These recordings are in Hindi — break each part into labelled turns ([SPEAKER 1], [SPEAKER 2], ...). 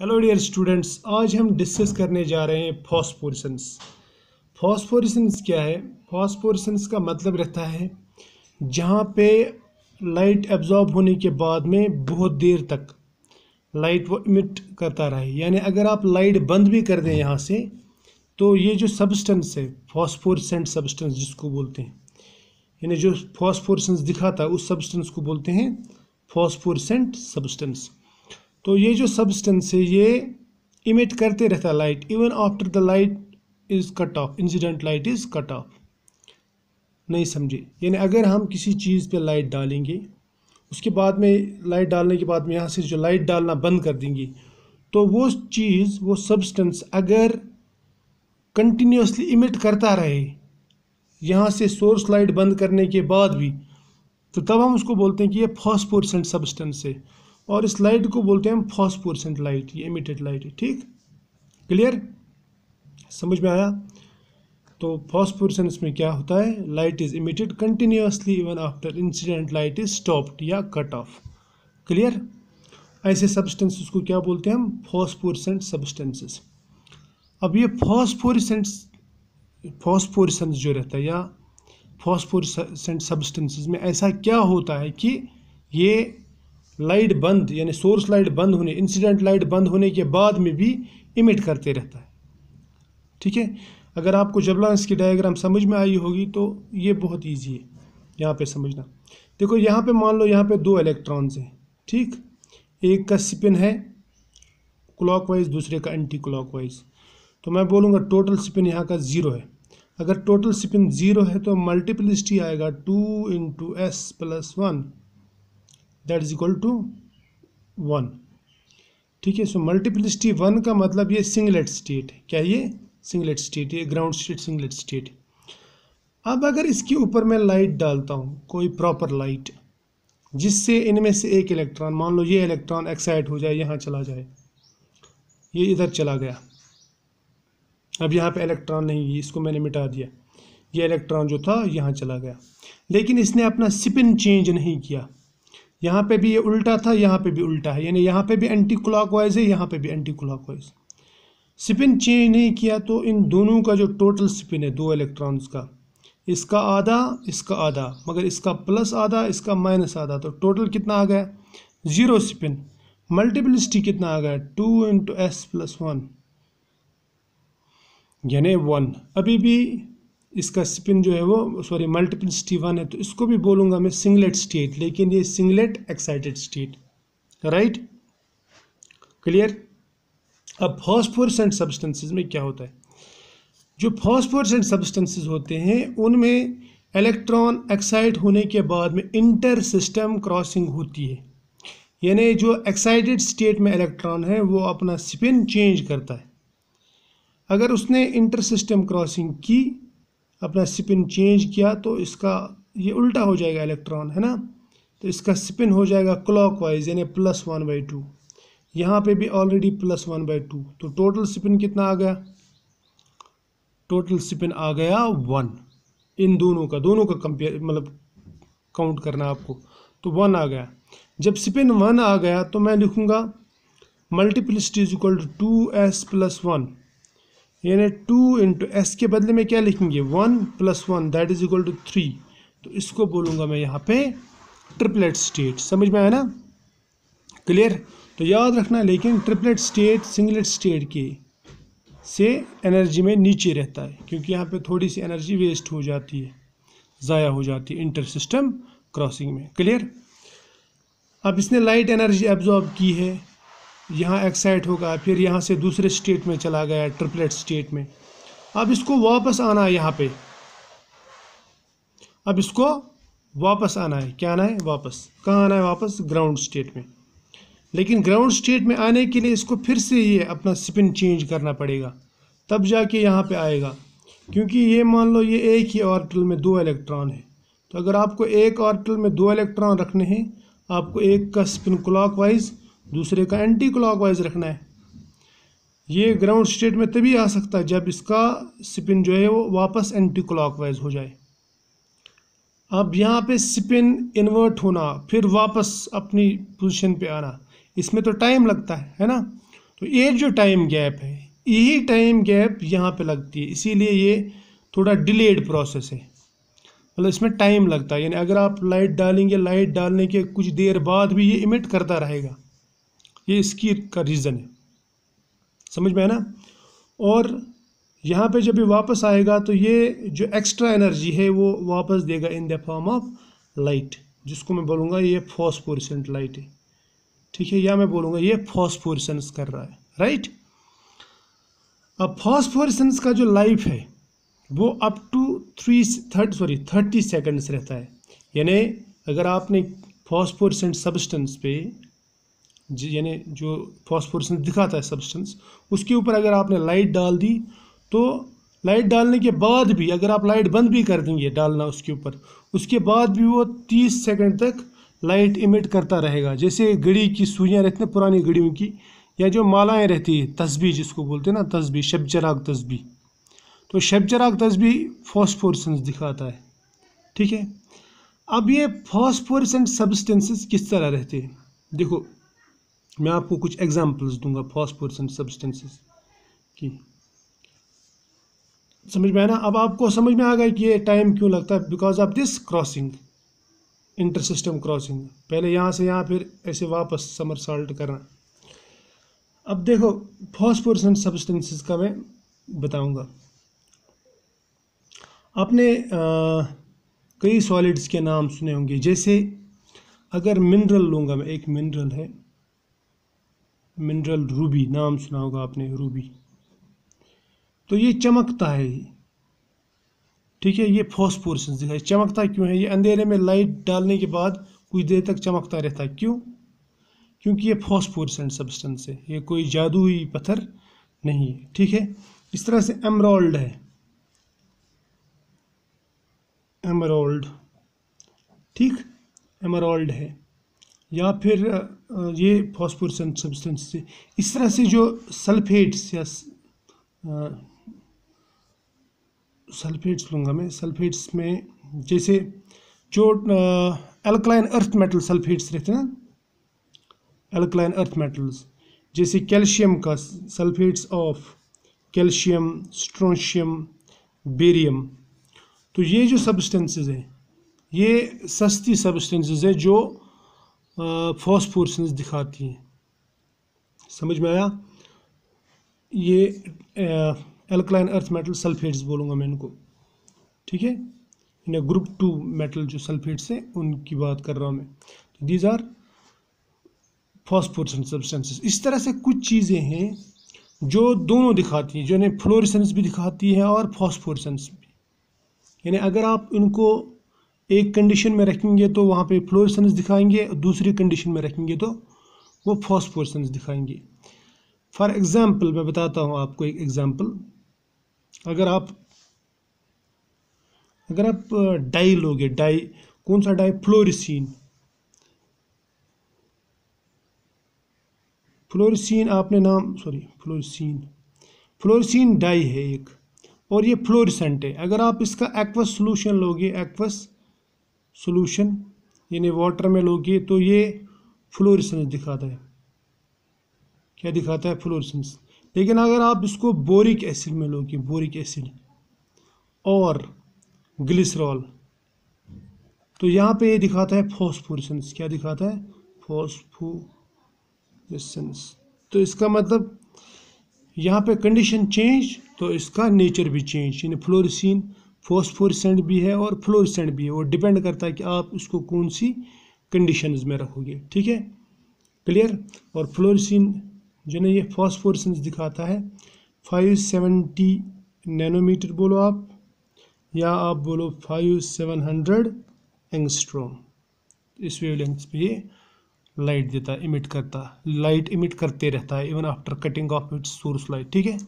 [SPEAKER 1] हेलो डियर स्टूडेंट्स आज हम डिस्कस करने जा रहे हैं फॉस्फोरसेंस फॉस्फोरसेंस क्या है फॉस्फोरसेंस का मतलब रहता है जहाँ पे लाइट एब्जॉर्ब होने के बाद में बहुत देर तक लाइट वो इमिट करता रहे यानी अगर आप लाइट बंद भी कर दें यहाँ से तो ये जो सब्सटेंस है फॉस्फोरसेंट सब्सटेंस जिसको बोलते हैं यानी जो फॉस्फोरसेंस दिखाता है उस सब्सटेंस को बोलते हैं फॉस्फोरसेंट सब्सटेंस तो ये जो सब्सटेंस है ये इमिट करते रहता है light even after the light is cut off incident light is cut off नहीं समझे यानी अगर हम किसी चीज़ पे लाइट डालेंगे उसके बाद में लाइट डालने के बाद में यहाँ से जो लाइट डालना बंद कर देंगे तो वो चीज़ वो सब्सटेंस अगर कंटिन्यूसली इमिट करता रहे यहाँ से सोर्स लाइट बंद करने के बाद भी तो तब हम उसको बोलते हैं कि ये फॉस्फोरसेंट सब्सटेंस है और इस लाइट को बोलते हैं हम फॉस्पोरसेंट लाइट ये इमिटेड लाइट ठीक क्लियर समझ में आया तो फॉस्पोरसेंस में क्या होता है light is emitted continuously even after incident light is stopped या कट ऑफ क्लियर ऐसे सब्सटेंसेस को क्या बोलते हैं हम फॉस्पोरसेंट सब्सटेंसेस अब ये फॉस्फोरिसेंट फॉस्फोरिसेंस जो रहता है या फॉस्फोरिसेंट सब्सटेंसेस में ऐसा क्या होता है कि ये लाइट बंद यानी सोर्स लाइट बंद होने इंसिडेंट लाइट बंद होने के बाद में भी इमिट करते रहता है ठीक है अगर आपको जबलांस की डायग्राम समझ में आई होगी तो ये बहुत ईजी है यहाँ पे समझना देखो यहाँ पे मान लो यहाँ पे दो इलेक्ट्रॉन्स हैं ठीक एक का स्पिन है क्लॉकवाइज दूसरे का एंटी क्लॉकवाइज तो मैं बोलूँगा टोटल स्पिन यहाँ का ज़ीरो है अगर टोटल स्पिन ज़ीरो है तो मल्टीप्लिसिटी आएगा two into S plus one that is equal to one ठीक है सो मल्टीप्लिसिटी वन का मतलब ये सिंगलेट स्टेट क्या ये सिंगलेट स्टेट ये ग्राउंड स्टेट सिंगलेट स्टेट अब अगर इसके ऊपर मैं लाइट डालता हूँ कोई प्रॉपर लाइट जिससे इनमें से एक इलेक्ट्रॉन मान लो ये इलेक्ट्रॉन एक्साइट हो जाए यहाँ चला जाए ये इधर चला गया अब यहाँ पे इलेक्ट्रॉन नहीं है इसको मैंने मिटा दिया ये इलेक्ट्रॉन जो था यहाँ चला गया लेकिन इसने अपना स्पिन चेंज नहीं किया यहाँ पे भी ये उल्टा था यहाँ पे भी उल्टा है यानी यहाँ पे भी एंटी क्लॉक वाइज है यहाँ पे भी anticlockwise spin change नहीं किया तो इन दोनों का जो टोटल स्पिन है दो इलेक्ट्रॉन्स का इसका आधा इसका आधा मगर इसका प्लस आधा इसका माइनस आधा तो टोटल कितना आ गया ज़ीरो स्पिन मल्टीप्लिसिटी कितना आ गया two into S plus one यानी वन अभी भी इसका स्पिन जो है वो सॉरी मल्टीपल वन है तो इसको भी बोलूँगा मैं सिंगलेट स्टेट लेकिन ये singlet excited state right clear अब फॉस्फोरसेंट सब्सटेंसेज में क्या होता है जो फॉस्फोरसेंट सब्सटेंसेज होते हैं उनमें इलेक्ट्रॉन एक्साइट होने के बाद में इंटर सिस्टम क्रॉसिंग होती है यानी जो एक्साइटेड स्टेट में इलेक्ट्रॉन है वो अपना स्पिन चेंज करता है अगर उसने इंटर सिस्टम क्रॉसिंग की अपना स्पिन चेंज किया तो इसका ये उल्टा हो जाएगा इलेक्ट्रॉन है ना तो इसका स्पिन हो जाएगा क्लॉक वाइज यानी प्लस वन बाई टू यहाँ पर भी already plus one by two तो टोटल स्पिन कितना आ गया टोटल स्पिन आ गया वन इन दोनों का दोनों का कंपेयर मतलब काउंट करना आपको तो वन आ गया जब स्पिन वन आ गया तो मैं लिखूँगा multiplicity is equal to two S plus one यानी टू इंटू एस के बदले में क्या लिखेंगे one plus one that is equal to three तो इसको बोलूँगा मैं यहाँ पे ट्रिपलेट स्टेट समझ में आया ना क्लियर तो याद रखना लेकिन ट्रिपलेट स्टेट सिंगलेट स्टेट के से एनर्जी में नीचे रहता है क्योंकि यहाँ पे थोड़ी सी एनर्जी वेस्ट हो जाती है ज़ाया हो जाती है इंटर सिस्टम क्रॉसिंग में क्लियर अब इसने लाइट एनर्जी एब्जॉर्ब की है यहाँ एक्साइट होगा फिर यहाँ से दूसरे स्टेट में चला गया ट्रिपलेट स्टेट में अब इसको वापस आना है यहाँ पे अब इसको वापस आना है क्या आना है वापस कहाँ आना है वापस ग्राउंड स्टेट में लेकिन ग्राउंड स्टेट में आने के लिए इसको फिर से ये अपना स्पिन चेंज करना पड़ेगा तब जाके यहाँ पे आएगा क्योंकि ये मान लो ये एक ही ऑर्टल में दो इलेक्ट्रॉन है तो अगर आपको एक ऑर्टल में दो इलेक्ट्रॉन रखने हैं आपको एक का स्पिन वाइज दूसरे का एंटी क्लॉक रखना है ये ग्राउंड स्टेट में तभी आ सकता है जब इसका स्पिन जो है वो वापस एंटी क्लॉक हो जाए अब यहाँ पे स्पिन इन्वर्ट होना फिर वापस अपनी पोजीशन पे आना इसमें तो टाइम लगता है है ना तो ये जो टाइम गैप है यही टाइम गैप यहाँ पे लगती है इसीलिए ये थोड़ा डिलेड प्रोसेस है मतलब इसमें टाइम लगता है यानी अगर आप लाइट डालेंगे लाइट डालने के कुछ देर बाद भी ये इमिट करता रहेगा ये इसकी का रीज़न है समझ में है ना और यहाँ पे जब ये वापस आएगा तो ये जो एक्स्ट्रा एनर्जी है वो वापस देगा in the form of light जिसको मैं बोलूँगा ये फॉस्फोरसेंट लाइट है ठीक है या मैं बोलूँगा ये फॉस्फोरसेंस कर रहा है राइट अब फॉस्फोरसेंस का जो लाइफ है वो up to three thirt sorry thirty seconds रहता है यानी अगर आपने फॉस्फोरसेंट सब्सटेंस पे यानी जो फॉस्फोरसन दिखाता है सब्सटेंस उसके ऊपर अगर आपने लाइट डाल दी तो लाइट डालने के बाद भी अगर आप लाइट बंद भी कर देंगे डालना उसके ऊपर उसके बाद भी वो तीस सेकेंड तक लाइट इमिट करता रहेगा जैसे घड़ी की सुइयाँ रहती हैं पुरानी घड़ियों की या जो मालाएँ रहती है तस्बी जिसको बोलते हैं ना तस्बी शब चराग तस्बी तो शब चराग तस्बी फॉस्फोरसेंस दिखाता है ठीक है अब ये फॉस्फोरसेंट सब्सटेंसेस किस तरह रहते हैं देखो मैं आपको कुछ एग्जांपल्स दूंगा फॉस्फोर्स एंड सब्सटेंसेस की समझ में आया ना अब आपको समझ में आ गया कि ये टाइम क्यों लगता है because of this crossing intersystem crossing पहले यहाँ से यहाँ फिर ऐसे वापस समर साल्ट करना अब देखो फॉस्फोर्स एंड सब्सटेंसेस का मैं बताऊंगा आपने कई सॉलिड्स के नाम सुने होंगे जैसे अगर मिनरल लूँगा मैं एक मिनरल है मिनरल रूबी नाम सुना होगा आपने रूबी तो ये चमकता है ठीक है ये फॉस्फोरस दिखाई चमकता क्यों है ये अंधेरे में लाइट डालने के बाद कुछ देर तक चमकता रहता है क्यों क्योंकि ये फॉस्फोरस सब्सटेंस है ये कोई जादुई पत्थर नहीं है ठीक है इस तरह से एमरोल्ड है एमरोल्ड ठीक एमरोल्ड है या फिर ये फॉस्फोरसन सब्सटेंस से इस तरह से जो सल्फेट्स या सल्फेट्स लूँगा मैं सल्फेट्स में जैसे जो एल्कलाइन अर्थ मेटल सल्फेट्स रहते हैं ना एल्कलाइन अर्थ मेटल्स जैसे कैल्शियम का sulphates of calcium strontium barium तो ये जो सब्सटेंसेस हैं ये सस्ती सब्सटेंसेस हैं जो फॉस्फोरसेंस दिखाती हैं समझ में आया ये एल्कलाइन अर्थ मेटल सल्फेट्स बोलूँगा मैं इनको ठीक है इन्हें ग्रुप टू मेटल जो सल्फेट्स हैं उनकी बात कर रहा हूँ मैं तो दीज आर फॉस्फोरसेंट सब्सटेंसेस इस तरह से कुछ चीज़ें हैं जो दोनों दिखाती हैं जो इन्हें फ्लोरिसेंस भी दिखाती है और फॉस्फोरसेंस भी यानी अगर आप इनको एक कंडीशन में रखेंगे तो वहाँ पे फ्लोरसेंस दिखाएंगे दूसरी कंडीशन में रखेंगे तो वो फॉस्फोरसेंस दिखाएंगे फॉर एग्ज़ाम्पल मैं बताता हूँ आपको एक एग्ज़ाम्पल अगर आप अगर आप डाई लोगे डाई कौन सा डाई फ्लोरिसीन फ्लोरिसीन आपने नाम सॉरी फ्लोरिसीन फ्लोरिसीन डाई है एक और ये फ्लोरिसेंट है अगर आप इसका एक्वस सोलूशन लोगे एक्वस सोल्यूशन यानी वाटर में लोगे तो ये फ्लोरिसंस दिखाता है क्या दिखाता है फ्लोरिसंस लेकिन अगर आप इसको बोरिक एसिड में लोगे बोरिक एसिड और ग्लिसरॉल तो यहाँ पे ये दिखाता है फॉस्फोरिसंस क्या दिखाता है फॉस्फोरिसंस तो इसका मतलब यहाँ पे कंडीशन चेंज तो इसका नेचर भी चेंज यानी फ्लोरिसिन फॉस्फोरसेंट भी है और फ्लोरसेंट भी है और डिपेंड करता है कि आप उसको कौन सी कंडीशंस में रखोगे ठीक है क्लियर और फ्लोरसिन जो ना ये फॉस्फोरसेंस दिखाता है 570 नैनोमीटर बोलो आप या आप बोलो 5700 एंगस्ट्रोम इस वेवलेंथ पे ये लाइट देता है इमिट करता लाइट इमिट करते रहता है even after cutting off its source light ठीक है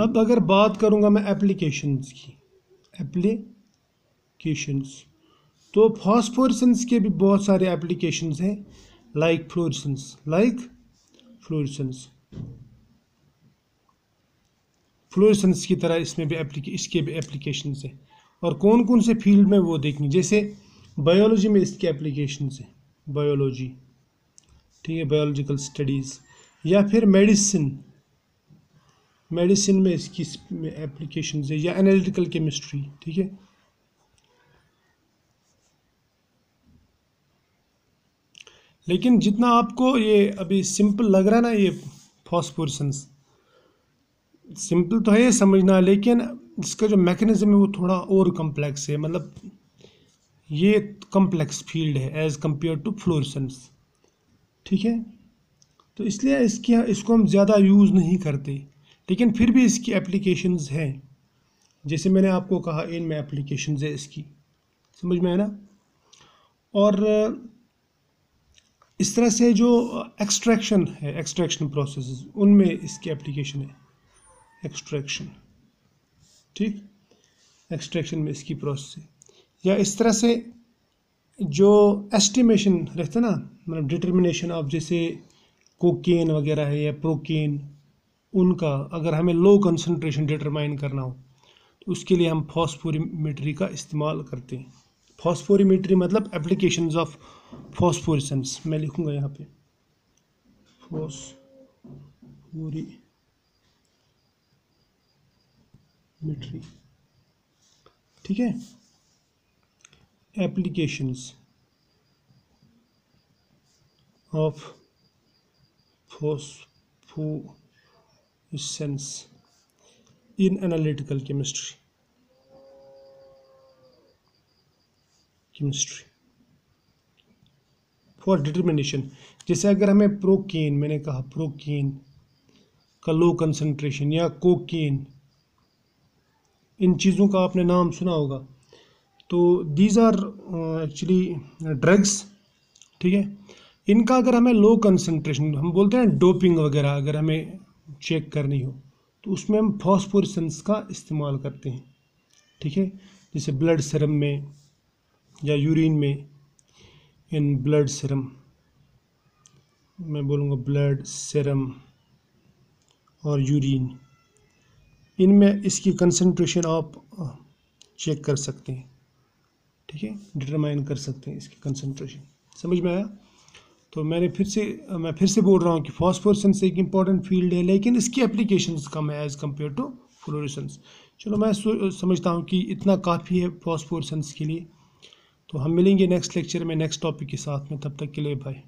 [SPEAKER 1] अब अगर बात करूँगा मैं एप्लीकेशंस की एप्लीकेशंस तो फॉस्फोरसेंस के भी बहुत सारे एप्लीकेशंस हैं like fluorescence like fluorescence fluorescence की तरह इसमें भी एप्लीके इसके भी एप्लीकेशन हैं और कौन कौन से फील्ड में वो देखेंगे जैसे बायोलॉजी में इसके एप्लीकेशन हैं बायोलॉजी ठीक है बायोलॉजिकल स्टडीज़ या फिर मेडिसिन मेडिसिन में इसकी एप्लीकेशन है या एनालिटिकल केमिस्ट्री ठीक है लेकिन जितना आपको ये अभी सिंपल लग रहा है ना ये फॉस्फोरसन्स सिंपल तो है ये समझना लेकिन इसका जो मैकेनिज़्म है वो थोड़ा और कम्प्लेक्स है मतलब ये कम्प्लेक्स फील्ड है एज़ कम्पेयर टू फ्लोरसेंस ठीक है तो इसलिए इसके इसको हम ज़्यादा यूज़ नहीं करते लेकिन फिर भी इसकी एप्लीकेशंस हैं जैसे मैंने आपको कहा इन में एप्लीकेशंस है इसकी समझ में है ना और इस तरह से जो एक्सट्रैक्शन है एक्सट्रैक्शन प्रोसेस उनमें इसकी एप्लीकेशन है एक्सट्रैक्शन ठीक एक्सट्रैक्शन में इसकी प्रोसेस है या इस तरह से जो एस्टिमेशन रहता है ना मतलब डिटर्मिनेशन ऑफ जैसे कोकेन वगैरह है या प्रोकेन उनका अगर हमें लो कंसनट्रेशन डिटरमाइन करना हो तो उसके लिए हम फॉस्फोरीमेट्री का इस्तेमाल करते हैं फॉस्फोरीमेट्री मतलब एप्लीकेशन ऑफ फॉस्फोरसेंस मैं लिखूँगा यहाँ पे फॉस्फोरीमेट्री ठीक है applications of phosphorescence in analytical chemistry chemistry for determination जैसे अगर हमें प्रोकेन मैंने कहा प्रोकेन का लो कंसनट्रेशन या कोकेन इन चीज़ों का आपने नाम सुना होगा तो दीज आर एक्चुअली ड्रग्स ठीक है इनका अगर हमें लो कंसंट्रेशन हम बोलते हैं डोपिंग वगैरह अगर हमें चेक करनी हो तो उसमें हम फॉस्फोरसेंस का इस्तेमाल करते हैं ठीक है जैसे ब्लड सिरम में या यूरिन में इन ब्लड सिरम मैं बोलूँगा ब्लड सिरम और यूरिन इनमें इसकी कंसंट्रेशन आप चेक कर सकते हैं ठीक है डिटरमाइन कर सकते हैं इसकी कंसंट्रेशन समझ में आया तो मैंने फिर से मैं फिर से बोल रहा हूँ कि फॉस्फोरसेंस एक इम्पॉर्टेंट फील्ड है लेकिन इसकी एप्लीकेशन कम है एज़ कम्पेयर टू फ्लोरेसेंस चलो मैं समझता हूँ कि इतना काफ़ी है फॉस्फोरसेंस के लिए तो हम मिलेंगे नेक्स्ट लेक्चर में नेक्स्ट टॉपिक के साथ में तब तक के लिए भाई